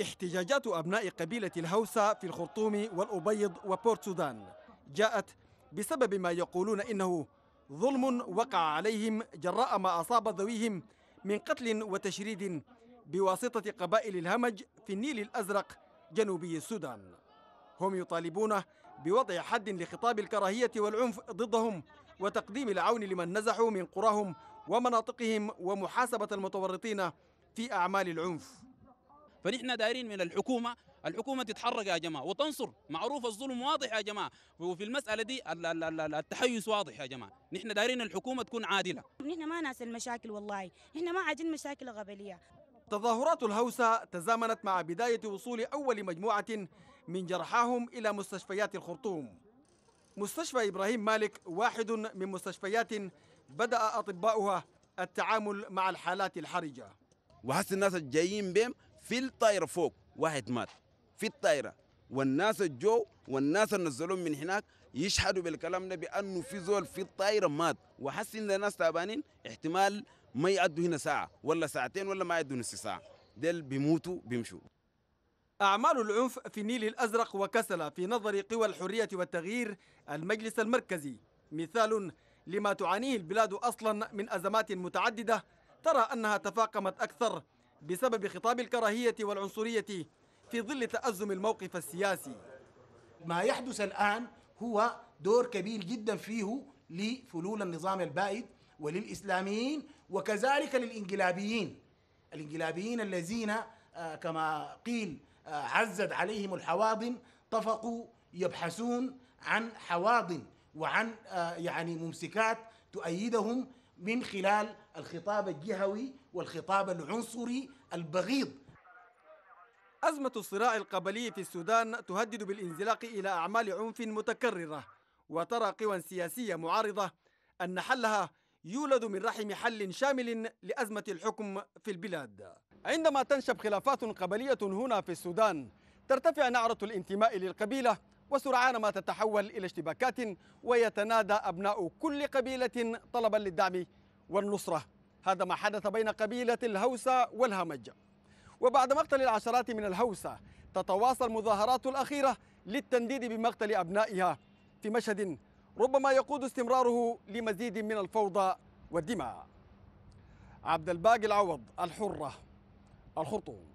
احتجاجات أبناء قبيلة الهوسة في الخرطوم والأبيض وبورت سودان جاءت بسبب ما يقولون إنه ظلم وقع عليهم جراء ما أصاب ذويهم من قتل وتشريد بواسطة قبائل الهمج في النيل الأزرق جنوبي السودان هم يطالبون بوضع حد لخطاب الكراهية والعنف ضدهم وتقديم العون لمن نزحوا من قراهم ومناطقهم ومحاسبة المتورطين في اعمال العنف فنحن دايرين من الحكومه الحكومه تتحرك يا جماعه وتنصر معروف الظلم واضح يا جماعه وفي المساله دي التحيز واضح يا جماعه نحن دايرين الحكومه تكون عادله نحن ما ناس المشاكل والله نحن ما عاجين مشاكل غبليه تظاهرات الهوسة تزامنت مع بداية وصول أول مجموعة من جرحاهم إلى مستشفيات الخرطوم مستشفى إبراهيم مالك واحد من مستشفيات بدأ أطباؤها التعامل مع الحالات الحرجة وحس الناس الجايين بهم في الطايره فوق واحد مات في الطايره والناس الجو والناس نزلوهم من هناك يشهدوا بالكلام ده بانه في زول في الطايره مات وحس ان الناس تعبانين احتمال ما يعدوا هنا ساعه ولا ساعتين ولا ما يعدوا نص ساعه ديل بيموتوا بيمشوا أعمال العنف في النيل الأزرق وكسل في نظر قوى الحرية والتغيير المجلس المركزي مثال لما تعانيه البلاد أصلا من أزمات متعددة ترى أنها تفاقمت أكثر بسبب خطاب الكراهية والعنصرية في ظل تأزم الموقف السياسي ما يحدث الآن هو دور كبير جدا فيه لفلول النظام البائد وللإسلاميين وكذلك للإنقلابيين الإنقلابيين الذين آه، كما قيل آه، عزت عليهم الحواضن طفقوا يبحثون عن حواضن وعن آه، يعني ممسكات تؤيدهم من خلال الخطاب الجهوي والخطاب العنصري البغيض أزمة الصراع القبلي في السودان تهدد بالانزلاق إلى أعمال عنف متكررة وترى قوى سياسية معارضة أن حلها يولد من رحم حل شامل لأزمة الحكم في البلاد عندما تنشب خلافات قبلية هنا في السودان ترتفع نعرة الانتماء للقبيلة وسرعان ما تتحول إلى اشتباكات ويتنادى أبناء كل قبيلة طلبا للدعم والنصرة هذا ما حدث بين قبيلة الهوسة والهمج وبعد مقتل العشرات من الهوسة تتواصل المظاهرات الأخيرة للتنديد بمقتل أبنائها في مشهد ربما يقود استمراره لمزيد من الفوضى والدماء عبد الباقي العوض الحرة الخرطوم